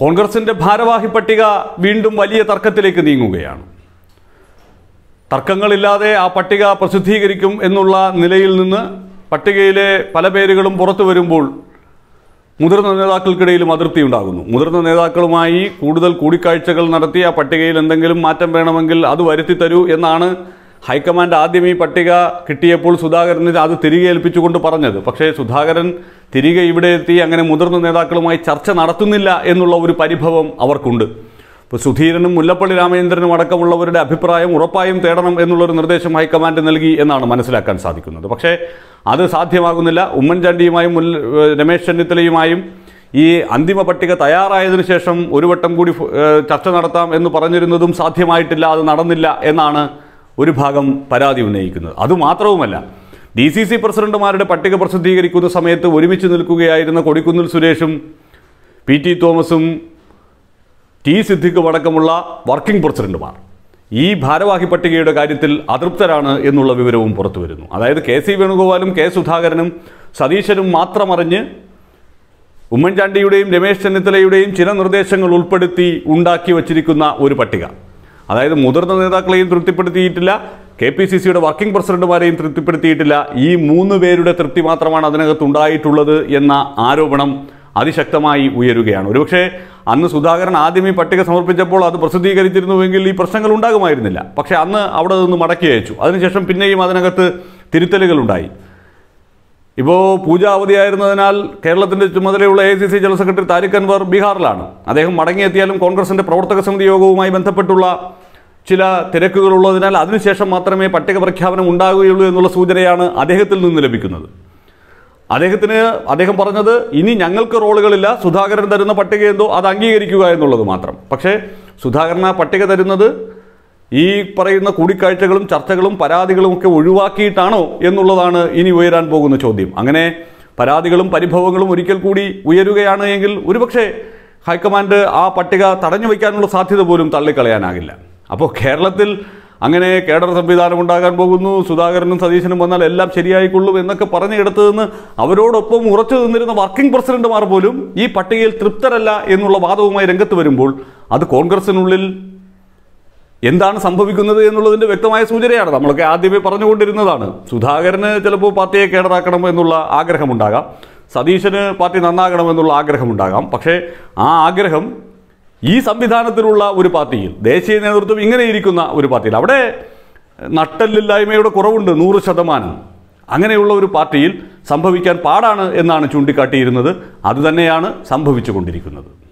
കോൺഗ്രസിൻ്റെ ഭാരവാഹി പട്ടിക വീണ്ടും വലിയ തർക്കത്തിലേക്ക് നീങ്ങുകയാണ് തർക്കങ്ങളില്ലാതെ ആ പട്ടിക പ്രസിദ്ധീകരിക്കും എന്നുള്ള നിലയിൽ നിന്ന് പട്ടികയിലെ പല പേരുകളും പുറത്തു വരുമ്പോൾ മുതിർന്ന നേതാക്കൾക്കിടയിലും അതിർത്തി ഉണ്ടാകുന്നു മുതിർന്ന നേതാക്കളുമായി കൂടുതൽ കൂടിക്കാഴ്ചകൾ നടത്തി ആ പട്ടികയിൽ എന്തെങ്കിലും മാറ്റം വേണമെങ്കിൽ അത് വരുത്തി തരൂ എന്നാണ് ഹൈക്കമാൻഡ് ആദ്യം ഈ പട്ടിക കിട്ടിയപ്പോൾ സുധാകരന് അത് തിരികെ ഏൽപ്പിച്ചുകൊണ്ട് പറഞ്ഞത് പക്ഷേ സുധാകരൻ തിരികെ ഇവിടെ എത്തി അങ്ങനെ മുതിർന്ന നേതാക്കളുമായി ചർച്ച നടത്തുന്നില്ല എന്നുള്ള ഒരു പരിഭവം അവർക്കുണ്ട് ഇപ്പോൾ സുധീരനും മുല്ലപ്പള്ളി രാമചന്ദ്രനും അടക്കമുള്ളവരുടെ അഭിപ്രായം ഉറപ്പായും തേടണം എന്നുള്ളൊരു നിർദ്ദേശം ഹൈക്കമാൻഡ് നൽകി എന്നാണ് മനസ്സിലാക്കാൻ സാധിക്കുന്നത് പക്ഷേ അത് സാധ്യമാകുന്നില്ല ഉമ്മൻചാണ്ടിയുമായും മുല്ല രമേശ് ചെന്നിത്തലയുമായും ഈ അന്തിമ പട്ടിക തയ്യാറായതിനു ശേഷം ഒരു വട്ടം കൂടി ചർച്ച നടത്താം എന്ന് പറഞ്ഞിരുന്നതും സാധ്യമായിട്ടില്ല അത് നടന്നില്ല എന്നാണ് ഒരു ഭാഗം പരാതി ഉന്നയിക്കുന്നത് അതുമാത്രവുമല്ല ഡി സി സി പ്രസിഡന്റുമാരുടെ പട്ടിക പ്രസിദ്ധീകരിക്കുന്ന സമയത്ത് ഒരുമിച്ച് നിൽക്കുകയായിരുന്ന കൊടിക്കുന്നിൽ സുരേഷും പി ടി തോമസും ടി സിദ്ധിക്കും അടക്കമുള്ള വർക്കിംഗ് പ്രസിഡന്റുമാർ ഈ ഭാരവാഹി പട്ടികയുടെ കാര്യത്തിൽ അതൃപ്തരാണ് എന്നുള്ള വിവരവും പുറത്തു വരുന്നു അതായത് കെ സി വേണുഗോപാലും കെ സുധാകരനും സതീശനും മാത്രമറിഞ്ഞ് ഉമ്മൻചാണ്ടിയുടെയും രമേശ് ചെന്നിത്തലയുടെയും ചില നിർദ്ദേശങ്ങൾ ഉൾപ്പെടുത്തി ഉണ്ടാക്കി വച്ചിരിക്കുന്ന ഒരു പട്ടിക അതായത് മുതിർന്ന നേതാക്കളെയും തൃപ്തിപ്പെടുത്തിയിട്ടില്ല കെ പി സി സിയുടെ വർക്കിംഗ് പ്രസിഡന്റുമാരെയും തൃപ്തിപ്പെടുത്തിയിട്ടില്ല ഈ മൂന്ന് പേരുടെ തൃപ്തി മാത്രമാണ് അതിനകത്ത് ഉണ്ടായിട്ടുള്ളത് എന്ന ആരോപണം അതിശക്തമായി ഉയരുകയാണ് ഒരുപക്ഷെ അന്ന് സുധാകരൻ ആദ്യം ഈ പട്ടിക സമർപ്പിച്ചപ്പോൾ അത് പ്രസിദ്ധീകരിച്ചിരുന്നുവെങ്കിൽ ഈ പ്രശ്നങ്ങൾ ഉണ്ടാകുമായിരുന്നില്ല പക്ഷെ അന്ന് അവിടെ നിന്ന് മടക്കി അയച്ചു അതിനുശേഷം പിന്നെയും അതിനകത്ത് ഉണ്ടായി ഇപ്പോൾ പൂജ അവധിയായിരുന്നതിനാൽ കേരളത്തിൻ്റെ ചുമതലയുള്ള A C C general secretary Tariq Anwar ബീഹാറിലാണ് അദ്ദേഹം മടങ്ങിയെത്തിയാലും കോൺഗ്രസിൻ്റെ പ്രവർത്തക സമിതി യോഗവുമായി ബന്ധപ്പെട്ടുള്ള ചില തിരക്കുകളുള്ളതിനാൽ അതിനുശേഷം മാത്രമേ പട്ടിക പ്രഖ്യാപനം ഉണ്ടാകുകയുള്ളൂ എന്നുള്ള സൂചനയാണ് അദ്ദേഹത്തിൽ നിന്ന് ലഭിക്കുന്നത് അദ്ദേഹത്തിന് അദ്ദേഹം പറഞ്ഞത് ഇനി ഞങ്ങൾക്ക് റോളുകളില്ല സുധാകരൻ തരുന്ന പട്ടിക എന്തോ അത് അംഗീകരിക്കുക എന്നുള്ളത് മാത്രം പക്ഷേ സുധാകരൻ ആ പട്ടിക തരുന്നത് ഈ പറയുന്ന കൂടിക്കാഴ്ചകളും ചർച്ചകളും പരാതികളും ഒക്കെ ഒഴിവാക്കിയിട്ടാണോ എന്നുള്ളതാണ് ഇനി ഉയരാൻ പോകുന്ന ചോദ്യം അങ്ങനെ പരാതികളും പരിഭവങ്ങളും ഒരിക്കൽ കൂടി ഉയരുകയാണ് എങ്കിൽ ഒരുപക്ഷെ ഹൈക്കമാൻഡ് ആ പട്ടിക തടഞ്ഞു വയ്ക്കാനുള്ള സാധ്യത പോലും തള്ളിക്കളയാനാകില്ല അപ്പോൾ കേരളത്തിൽ അങ്ങനെ കേഡർ സംവിധാനം ഉണ്ടാകാൻ പോകുന്നു സുധാകരനും സതീശനും വന്നാൽ എല്ലാം ശരിയായിക്കൊള്ളും എന്നൊക്കെ പറഞ്ഞു കിടത്തതെന്ന് അവരോടൊപ്പം ഉറച്ചു നിന്നിരുന്ന വർക്കിംഗ് പ്രസിഡന്റുമാർ പോലും ഈ പട്ടികയിൽ തൃപ്തരല്ല എന്നുള്ള വാദവുമായി രംഗത്ത് വരുമ്പോൾ അത് കോൺഗ്രസിനുള്ളിൽ എന്താണ് സംഭവിക്കുന്നത് എന്നുള്ളതിൻ്റെ വ്യക്തമായ സൂചനയാണ് നമ്മളൊക്കെ ആദ്യമേ പറഞ്ഞുകൊണ്ടിരുന്നതാണ് സുധാകരന് ചിലപ്പോൾ പാർട്ടിയെ കേടറാക്കണം എന്നുള്ള ആഗ്രഹമുണ്ടാകാം സതീശന് പാർട്ടി എന്നുള്ള ആഗ്രഹമുണ്ടാകാം പക്ഷേ ആ ആഗ്രഹം ഈ സംവിധാനത്തിലുള്ള ഒരു പാർട്ടിയിൽ ദേശീയ നേതൃത്വം ഇങ്ങനെ ഇരിക്കുന്ന ഒരു പാർട്ടിയിൽ അവിടെ നട്ടല്ലില്ലായ്മയുടെ കുറവുണ്ട് നൂറ് ശതമാനം അങ്ങനെയുള്ള ഒരു പാർട്ടിയിൽ സംഭവിക്കാൻ പാടാണ് എന്നാണ് ചൂണ്ടിക്കാട്ടിയിരുന്നത് അതുതന്നെയാണ് സംഭവിച്ചുകൊണ്ടിരിക്കുന്നത്